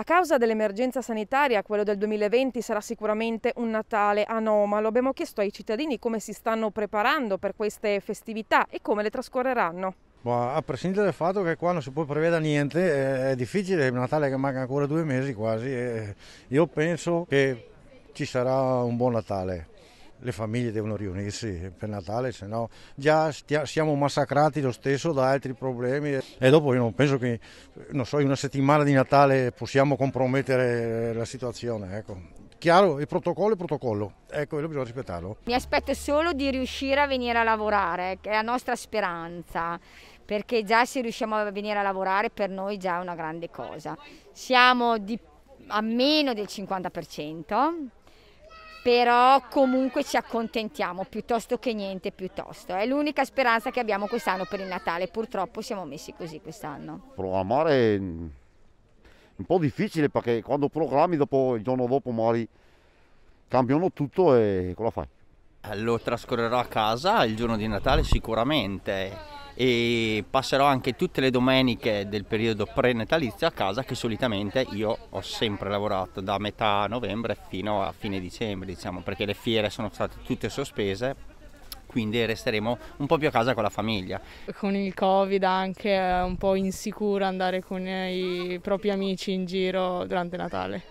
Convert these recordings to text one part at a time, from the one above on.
A causa dell'emergenza sanitaria, quello del 2020 sarà sicuramente un Natale anomalo. Abbiamo chiesto ai cittadini come si stanno preparando per queste festività e come le trascorreranno. Ma a prescindere dal fatto che qua non si può preveda niente, è difficile, è Natale che manca ancora due mesi quasi, io penso che ci sarà un buon Natale le famiglie devono riunirsi per Natale, se no già stia, siamo massacrati lo stesso da altri problemi e dopo io non penso che non so, in una settimana di Natale possiamo compromettere la situazione. Ecco. Chiaro, il protocollo è protocollo, ecco, e bisogna rispettarlo. Mi aspetto solo di riuscire a venire a lavorare, che è la nostra speranza, perché già se riusciamo a venire a lavorare per noi già è una grande cosa. Siamo di, a meno del 50% però comunque ci accontentiamo piuttosto che niente piuttosto. È l'unica speranza che abbiamo quest'anno per il Natale, purtroppo siamo messi così quest'anno. Programmare è mm, un po' difficile perché quando programmi dopo, il giorno dopo magari cambiano tutto e cosa fai? Lo trascorrerò a casa il giorno di Natale sicuramente e passerò anche tutte le domeniche del periodo prenatalizio a casa che solitamente io ho sempre lavorato da metà novembre fino a fine dicembre diciamo perché le fiere sono state tutte sospese quindi resteremo un po' più a casa con la famiglia. Con il Covid anche è eh, un po' insicuro andare con i propri amici in giro durante Natale.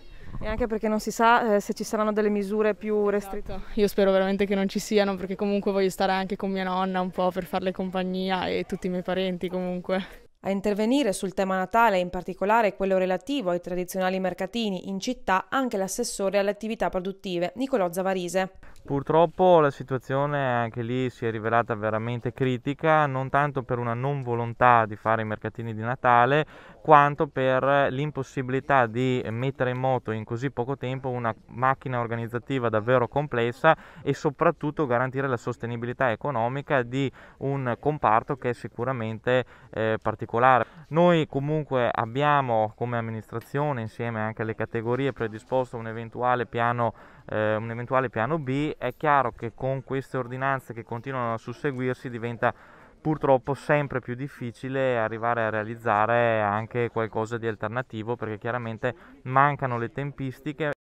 E anche perché non si sa eh, se ci saranno delle misure più esatto. restrittive. Io spero veramente che non ci siano perché comunque voglio stare anche con mia nonna un po' per farle compagnia e tutti i miei parenti comunque. A intervenire sul tema Natale, in particolare quello relativo ai tradizionali mercatini in città, anche l'assessore alle attività produttive, Nicolò Zavarise. Purtroppo la situazione anche lì si è rivelata veramente critica, non tanto per una non volontà di fare i mercatini di Natale, quanto per l'impossibilità di mettere in moto in così poco tempo una macchina organizzativa davvero complessa e soprattutto garantire la sostenibilità economica di un comparto che è sicuramente eh, particolarmente particolare. Noi comunque abbiamo come amministrazione, insieme anche alle categorie, predisposto un eventuale piano, eh, un eventuale piano B. È chiaro che con queste ordinanze che continuano a susseguirsi diventa purtroppo sempre più difficile arrivare a realizzare anche qualcosa di alternativo perché chiaramente mancano le tempistiche.